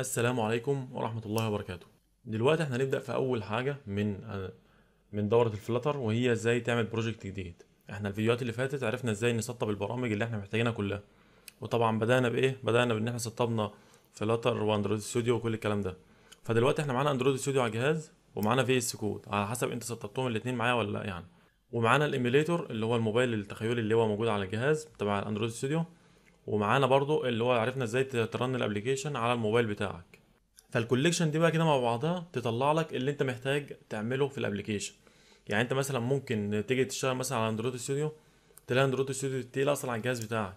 السلام عليكم ورحمة الله وبركاته دلوقتي احنا هنبدأ في أول حاجة من من دورة الفلتر وهي ازاي تعمل بروجكت جديد احنا الفيديوهات اللي فاتت عرفنا ازاي نسطب البرامج اللي احنا محتاجينها كلها وطبعا بدأنا بايه بدأنا بان احنا سطبنا فلتر واندرويد ستوديو وكل الكلام ده فدلوقتي احنا معانا اندرويد ستوديو على الجهاز ومعانا في اس كود على حسب انت سطبتهم الاثنين معايا ولا لا يعني ومعانا الايميليتور اللي هو الموبايل التخيلي اللي هو موجود على الجهاز تبع الاندرويد ستوديو ومعانا برضو اللي هو عرفنا ازاي ترن الابلكيشن على الموبايل بتاعك فالكوليكشن دي بقى كده مع بعضها تطلع لك اللي انت محتاج تعمله في الابلكيشن يعني انت مثلا ممكن تيجي تشتغل مثلا على اندرويد ستوديو تلاقي اندرويد ستوديو تقيل اصلا على الجهاز بتاعك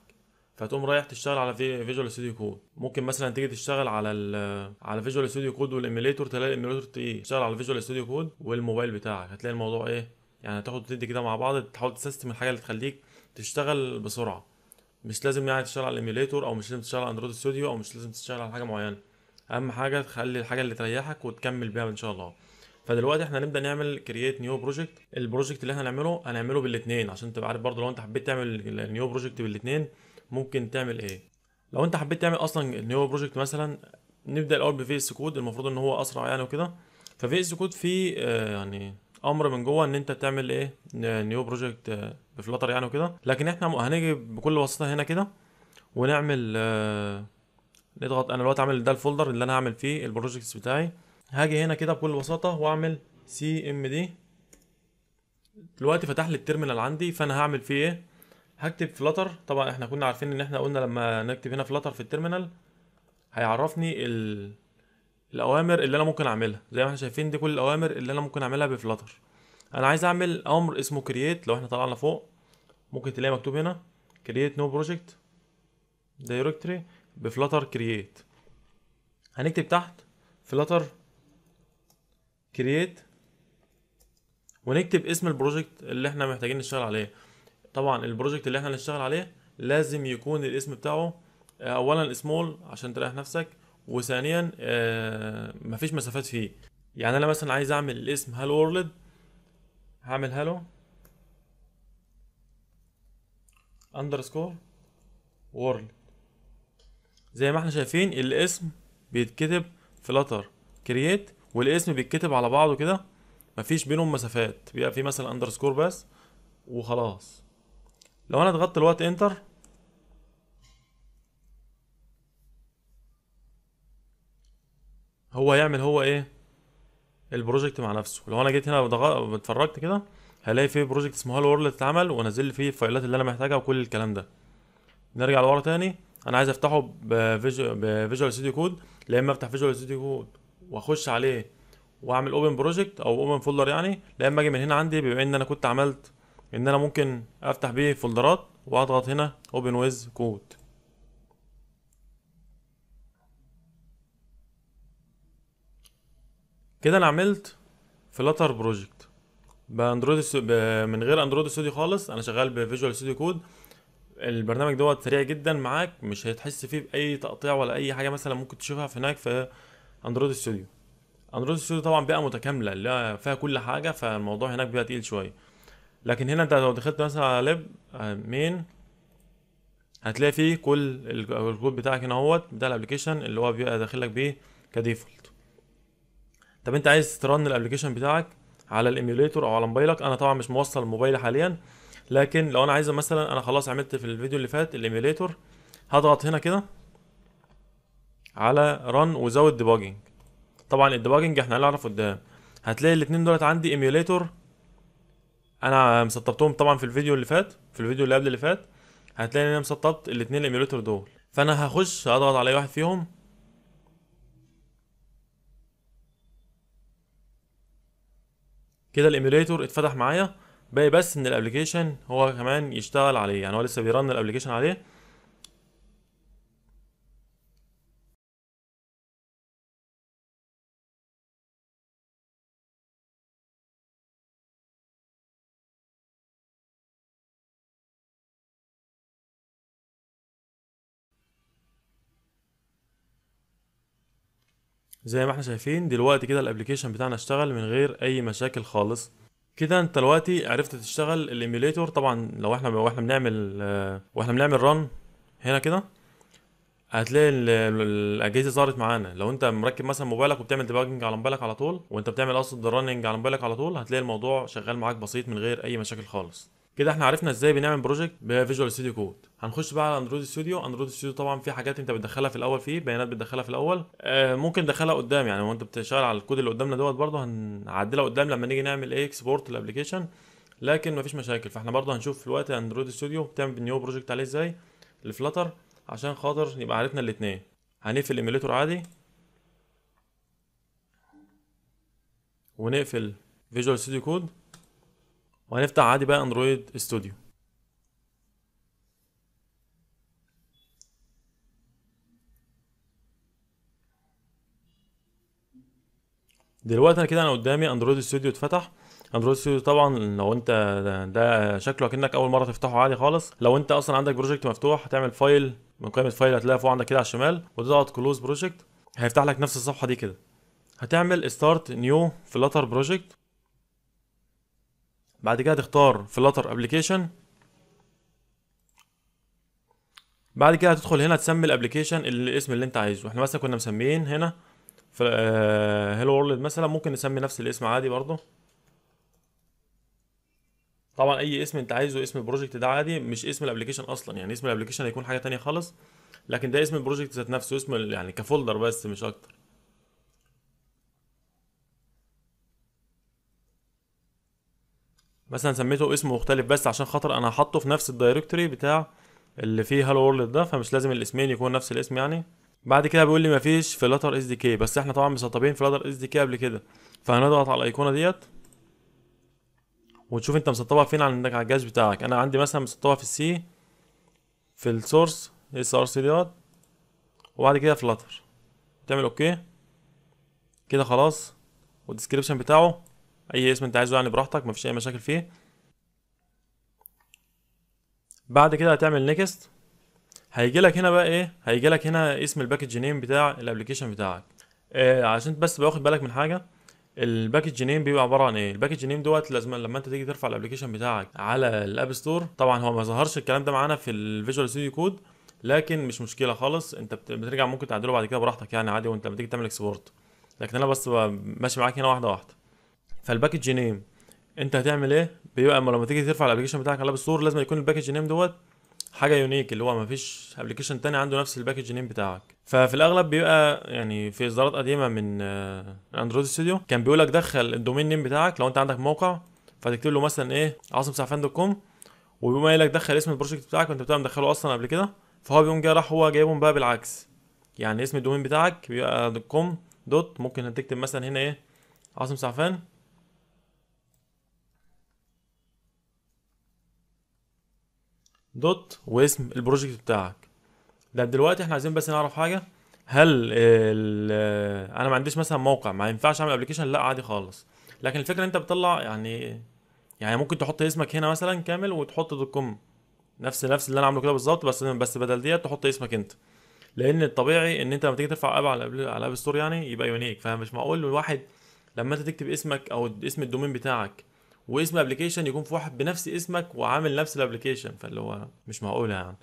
فتقوم رايح تشتغل على فيجوال ستوديو كود ممكن مثلا تيجي تشتغل على الـ على فيجوال ستوديو كود والايميليتور تلاقي الايميليتور تقيل تشتغل على فيجوال ستوديو كود والموبايل بتاعك هتلاقي الموضوع ايه يعني هتاخد تدي كده مع بعض تحاول تسيستم الحاجه اللي تخليك تشتغل بسرعه مش لازم يعني تشتغل على الايميوليتور او مش لازم تشتغل على اندرويد ستوديو او مش لازم تشتغل على حاجه معينه اهم حاجه تخلي الحاجه اللي تريحك وتكمل بيها ان شاء الله فدلوقتي احنا هنبدا نعمل كرييت نيو بروجكت البروجكت اللي احنا هنعمله هنعمله بالاثنين عشان تبقى عارف برضه لو انت حبيت تعمل نيو بروجكت بالاثنين ممكن تعمل ايه لو انت حبيت تعمل اصلا نيو بروجكت مثلا نبدا الاول بفي اس كود المفروض ان هو اسرع يعني وكده ففي اس كود فيه آه يعني امر من جوه ان انت تعمل ايه نيو بروجكت آه، بفلاتر يعني وكده لكن احنا هنيجي بكل بساطه هنا كده ونعمل آه، نضغط انا دلوقتي عامل ده الفولدر اللي انا هعمل فيه البروجكتس بتاعي هاجي هنا كده بكل بساطه واعمل سي ام دي دلوقتي فتح لي التيرمينال عندي فانا هعمل فيه ايه هكتب فلاتر طبعا احنا كنا عارفين ان احنا قلنا لما نكتب هنا فلاتر في التيرمينال هيعرفني ال الاوامر اللي انا ممكن اعملها زي ما احنا شايفين دي كل الاوامر اللي انا ممكن اعملها بفلاتر انا عايز اعمل امر اسمه كرييت لو احنا طلعنا فوق ممكن تلاقي مكتوب هنا كرييت نو بروجكت دايركتري بفلاتر كرييت هنكتب تحت فلاتر كرييت ونكتب اسم البروجكت اللي احنا محتاجين نشتغل عليه طبعا البروجكت اللي احنا هنشتغل عليه لازم يكون الاسم بتاعه آه، اولا سمول عشان تريح نفسك وثانيا آه، مفيش مسافات فيه يعني انا مثلا عايز اعمل الاسم هالو وورلد هعمل هالو اندرسكور وورلد زي ما احنا شايفين الاسم بيتكتب فلاتر كرييت والاسم بيتكتب على بعضه كده مفيش بينهم مسافات بيبقى في مثلا اندرسكور بس وخلاص لو انا ضغطت الوقت انتر هو يعمل هو ايه البروجكت مع نفسه لو انا جيت هنا اتفرجت كده هلاقي في بروجكت اسمه هالو وورلد اتعمل ونزل لي فيه الفايلات اللي انا محتاجها وكل الكلام ده نرجع لورا تاني انا عايز افتحه بفيجوال ستوديو كود لا اما افتح فيجوال ستوديو كود واخش عليه واعمل اوبن بروجكت او اوبن فولدر يعني لا اما اجي من هنا عندي بما ان انا كنت عملت ان انا ممكن افتح بيه فولدرات واضغط هنا اوبن ويز كود كده انا عملت فلاتر بروجكت باندرويد من غير اندرويد ستوديو خالص انا شغال بفيجوال ستوديو كود البرنامج دوت سريع جدا معاك مش هتحس فيه باي تقطيع ولا اي حاجه مثلا ممكن تشوفها في هناك في اندرويد ستوديو اندرويد ستوديو طبعا بيئه متكامله اللي فيها كل حاجه فالموضوع هناك بيبقى تقيل شويه لكن هنا انت لو دخلت مثلا على لب آه، مين هتلاقي فيه كل الكود بتاعك هنا اهوت بتاع الابلكيشن اللي هو بيبقى داخل لك بيه كديفولت طب انت عايز ترن الابلكيشن بتاعك على الايميوليتور او على موبايلك انا طبعا مش موصل موبايلي حاليا لكن لو انا عايز مثلا انا خلاص عملت في الفيديو اللي فات الايميوليتور هضغط هنا كده على رن وزود ديباجنج طبعا الديباجنج احنا هنعرف قدام هتلاقي الاثنين دولت عندي ايميوليتور انا مسطبتهم طبعا في الفيديو اللي فات في الفيديو اللي قبل اللي فات هتلاقي ان انا مسطبت الاثنين الايميوليتور دول فانا هخش اضغط على اي واحد فيهم كده الايميوليتور اتفتح معايا باقي بس ان الابلكيشن هو كمان يشتغل عليه يعني هو لسه بيرن الابلكيشن عليه زي ما احنا شايفين دلوقتي كده الابلكيشن بتاعنا اشتغل من غير اي مشاكل خالص كده انت دلوقتي عرفت تشتغل الايميوليتور طبعا لو احنا واحنا بنعمل آه، واحنا بنعمل ران هنا كده هتلاقي الاجهزه ظهرت معانا لو انت مركب مثلا موبايلك وبتعمل ديباجنج على موبايلك على طول وانت بتعمل اصلا راننج على موبايلك على طول هتلاقي الموضوع شغال معاك بسيط من غير اي مشاكل خالص كده احنا عرفنا ازاي بنعمل بروجكت بفيجوال ستوديو كود هنخش بقى على اندرويد ستوديو اندرويد ستوديو طبعا في حاجات انت بتدخلها في الاول فيه بيانات بتدخلها في الاول آه ممكن تدخلها قدام يعني وانت بتشتغل على الكود اللي قدامنا دوت برضه هنعدلها قدام لما نيجي نعمل ايه اكسبورت للابلكيشن لكن مفيش مشاكل فاحنا برضه هنشوف في الوقت اندرويد ستوديو بتعمل نيو بروجكت عليه ازاي الفلاتر عشان خاطر يبقى عرفنا الاثنين هنقفل ايميليتور عادي ونقفل فيجوال ستوديو كود وهنفتح عادي بقى اندرويد استوديو دلوقتي انا كده انا قدامي اندرويد استوديو اتفتح اندرويد ستوديو طبعا لو انت ده شكله كانك اول مره تفتحه عادي خالص لو انت اصلا عندك بروجكت مفتوح هتعمل فايل من قائمه فايل هتلاقيها فوق عندك كده على الشمال وتضغط كلوز بروجكت هيفتح لك نفس الصفحه دي كده هتعمل ستارت نيو فلاتر بروجكت بعد كده تختار فلتر ابلكيشن بعد كده هتدخل هنا تسمي الابلكيشن الاسم اللي انت عايزه احنا مثلا كنا مسميين هنا في هيلو وورلد مثلا ممكن نسمي نفس الاسم عادي برضه طبعا اي اسم انت عايزه اسم البروجكت ده عادي مش اسم الابلكيشن اصلا يعني اسم الابلكيشن هيكون حاجه تانية خالص لكن ده اسم البروجكت ذات نفسه اسم يعني كفولدر بس مش اكتر مثلا سميته اسم مختلف بس عشان خاطر انا هحطه في نفس الدايركتوري بتاع اللي فيه هالو وورلد ده فمش لازم الاسمين يكون نفس الاسم يعني بعد كده بيقول لي مفيش فلاتر اس دي كي بس احنا طبعا مسطبين فلاتر اس دي كي قبل كده فهنضغط على الايقونه ديت وتشوف انت مسطبها فين عندك على الجهاز بتاعك انا عندي مثلا مسطبها في السي في السورس اس ار سي ديت وبعد كده فلاتر تعمل اوكي كده خلاص والديسكريبشن بتاعه اي اسم انت عايزه يعني براحتك مفيش اي مشاكل فيه بعد كده هتعمل نيكست هيجي لك هنا بقى ايه هيجي لك هنا اسم الباكج نيم بتاع الابلكيشن بتاعك إيه عشان بس تبقى واخد بالك من حاجه الباكج نيم بيبقى عباره عن ايه الباكج نيم دوت لازم لما انت تيجي ترفع الابلكيشن بتاعك على الاب ستور طبعا هو ما ظهرش الكلام ده معانا في الفيجوال ستوديو كود لكن مش مشكله خالص انت بترجع ممكن تعدله بعد كده براحتك يعني عادي وانت لما تيجي تعمل اكسبورت لكن انا بس ماشي معاك هنا واحده واحده فالباكج نيم انت هتعمل ايه بيبقى اما لما تيجي ترفع الابلكيشن بتاعك على الاب ستور لازم يكون الباكج نيم دوت حاجه يونيك اللي هو ما فيش ابلكيشن تاني عنده نفس الباكج نيم بتاعك ففي الاغلب بيبقى يعني في اصدارات قديمه من اندرويد آه، ستوديو كان بيقول لك دخل الدومين نيم بتاعك لو انت عندك موقع فتكتب له مثلا ايه عاصم سعفان دوت كوم وبيقوم قايل لك دخل اسم البروجكت بتاعك وانت بتبقى مدخله اصلا قبل كده فهو بيقوم جاي راح هو جايبهم بقى بالعكس يعني اسم الدومين بتاعك بيبقى دوت كوم دوت ممكن تكتب مثلا هنا ايه عاصم سعفان دوت واسم البروجكت بتاعك ده دلوقتي احنا عايزين بس نعرف حاجه هل انا ما عنديش مثلا موقع ما ينفعش اعمل ابلكيشن لا عادي خالص لكن الفكره انت بتطلع يعني يعني ممكن تحط اسمك هنا مثلا كامل وتحط دوت كوم نفس نفس اللي انا عامله كده بالظبط بس بس بدل ديت تحط اسمك انت لان الطبيعي ان انت لما تيجي ترفع اب على على الاب ستور يعني يبقى يونيك فمش معقول الواحد لما انت تكتب اسمك او اسم الدومين بتاعك واسم ابلكيشن يكون في واحد بنفس اسمك وعامل نفس الابلكيشن فاللي هو مش معقوله يعني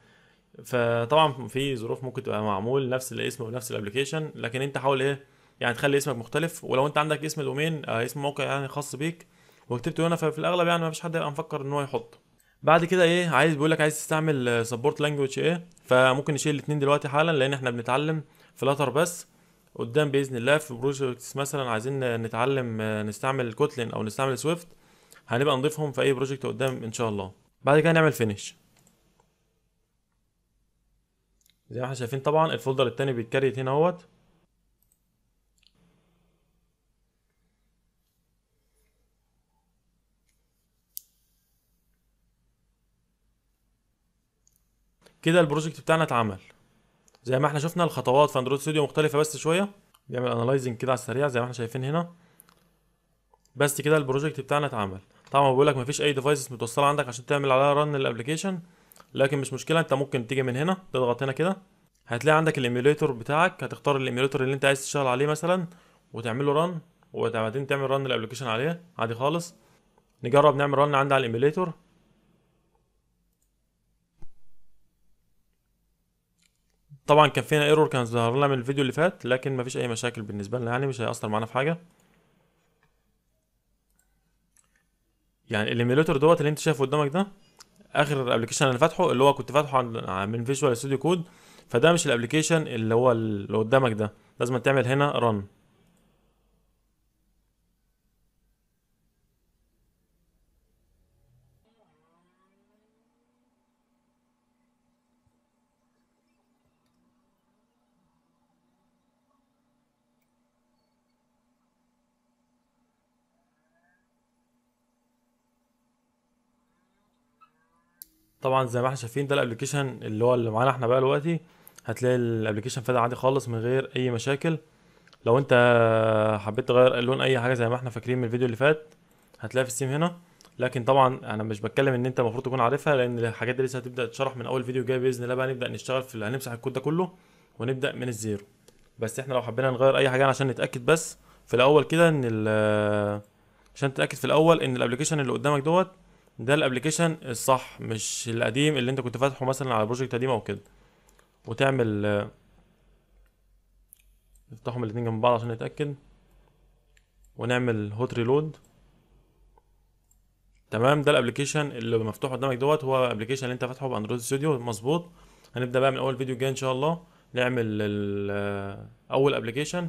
فطبعا في ظروف ممكن تبقى معمول نفس الاسم ونفس الابلكيشن لكن انت حاول ايه يعني تخلي اسمك مختلف ولو انت عندك اسم دومين آه اسم موقع يعني خاص بيك وكتبته هنا ففي الاغلب يعني ما فيش حد هيبقى مفكر ان هو يحطه بعد كده ايه عايز بيقول لك عايز تستعمل سبورت لانجوج ايه فممكن نشيل الاثنين دلوقتي حالا لان احنا بنتعلم فلاتر بس قدام باذن الله في بروجكتس مثلا عايزين نتعلم آه، نستعمل كوتلين او نستعمل سويفت هنبقى نضيفهم في اي بروجكت قدام ان شاء الله بعد كده نعمل فينيش زي ما احنا شايفين طبعا الفولدر التاني بيتكريت هنا اهوت كده البروجكت بتاعنا اتعمل زي ما احنا شفنا الخطوات في اندرويد ستوديو مختلفه بس شويه بيعمل انالايزنج كده على السريع زي ما احنا شايفين هنا بس كده البروجكت بتاعنا اتعمل طبعا بقول لك مفيش اي ديفايسز متوصله عندك عشان تعمل عليها رن الابلكيشن لكن مش مشكله انت ممكن تيجي من هنا تضغط هنا كده هتلاقي عندك الايميوليتور بتاعك هتختار الايميوليتور اللي انت عايز تشتغل عليه مثلا وتعمل له رن وبعدين تعمل رن الابلكيشن عليه عادي خالص نجرب نعمل رن عندي على الايميوليتور طبعا كان فينا ايرور كان ظهر لنا من الفيديو اللي فات لكن مفيش اي مشاكل بالنسبه لنا يعني مش هيأثر معانا في حاجه يعني الايميليتور دوت اللي انت شايفه قدامك ده اخر الابلكيشن انا فاتحه اللي هو كنت فاتحه من فيجوال ستوديو كود فده مش الابلكيشن اللي هو اللي قدامك ده لازم تعمل هنا رن طبعا زي ما احنا شايفين ده الابلكيشن اللي هو اللي معانا احنا بقى دلوقتي هتلاقي الابلكيشن فاتح عادي خالص من غير اي مشاكل لو انت حبيت تغير لون اي حاجه زي ما احنا فاكرين من الفيديو اللي فات هتلاقي في السيم هنا لكن طبعا انا مش بتكلم ان انت المفروض تكون عارفها لان الحاجات دي لسه هتبدا تشرح من اول فيديو جاي باذن الله بقى نبدا نشتغل في هنمسح الكود ده كله ونبدا من الزيرو بس احنا لو حبينا نغير اي حاجه عشان نتاكد بس في الاول كده ان عشان تتاكد في الاول ان الابلكيشن اللي قدامك دوت ده الابلكيشن الصح مش القديم اللي انت كنت فاتحه مثلا على بروجكت قديم او كده وتعمل نفتحهم الاتنين جنب بعض عشان نتاكد ونعمل هوت ريلود تمام ده الابلكيشن اللي مفتوح قدامك دوت هو الابلكيشن اللي انت فاتحه باندرويد ستوديو مظبوط هنبدا بقى من اول فيديو الجاي ان شاء الله نعمل اول ابلكيشن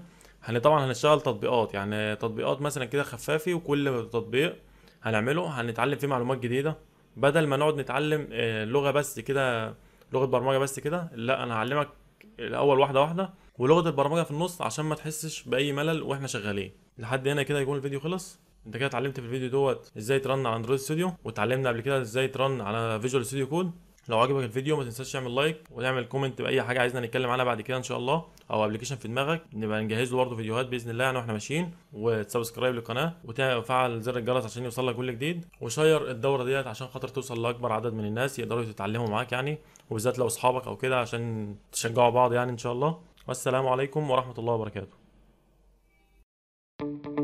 طبعا هنشتغل تطبيقات يعني تطبيقات مثلا كده خفافي وكل تطبيق هنعمله هنتعلم فيه معلومات جديده بدل ما نقعد نتعلم آه، لغه بس كده لغه برمجه بس كده لا انا هعلمك الاول واحده واحده ولغه البرمجه في النص عشان ما تحسش باي ملل واحنا شغالين لحد هنا كده يكون الفيديو خلص انت كده اتعلمت في الفيديو دوت ازاي ترن على اندرويد ستوديو واتعلمنا قبل كده ازاي ترن على فيجوال ستوديو كود لو عجبك الفيديو ما تنساش تعمل لايك وتعمل كومنت باي حاجه عايزنا نتكلم عنها بعد كده ان شاء الله او ابلكيشن في دماغك نبقى نجهز له برضه فيديوهات باذن الله يعني واحنا ماشيين وتسبسكرايب للقناه وتفعل زر الجرس عشان يوصلك كل جديد وشير الدوره ديت عشان خاطر توصل لاكبر عدد من الناس يقدروا يتعلموا معاك يعني وبالذات لو اصحابك او كده عشان تشجعوا بعض يعني ان شاء الله والسلام عليكم ورحمه الله وبركاته